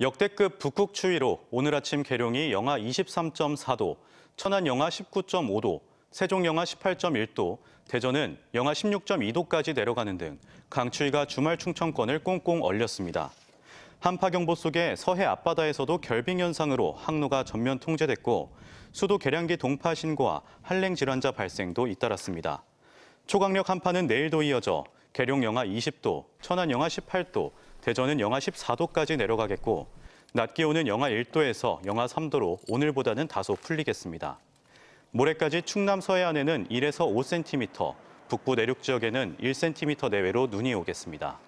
역대급 북극 추위로 오늘 아침 계룡이 영하 23.4도, 천안 영하 19.5도, 세종 영하 18.1도, 대전은 영하 16.2도까지 내려가는 등 강추위가 주말 충청권을 꽁꽁 얼렸습니다. 한파경보 속에 서해 앞바다에서도 결빙 현상으로 항로가 전면 통제됐고 수도 계량기 동파 신고와 한랭 질환자 발생도 잇따랐습니다. 초강력 한파는 내일도 이어져 계룡 영하 20도, 천안 영하 18도, 대전은 영하 14도까지 내려가겠고 낮 기온은 영하 1도에서 영하 3도로 오늘보다는 다소 풀리겠습니다. 모레까지 충남 서해안에는 1에서 5cm, 북부 내륙 지역에는 1cm 내외로 눈이 오겠습니다.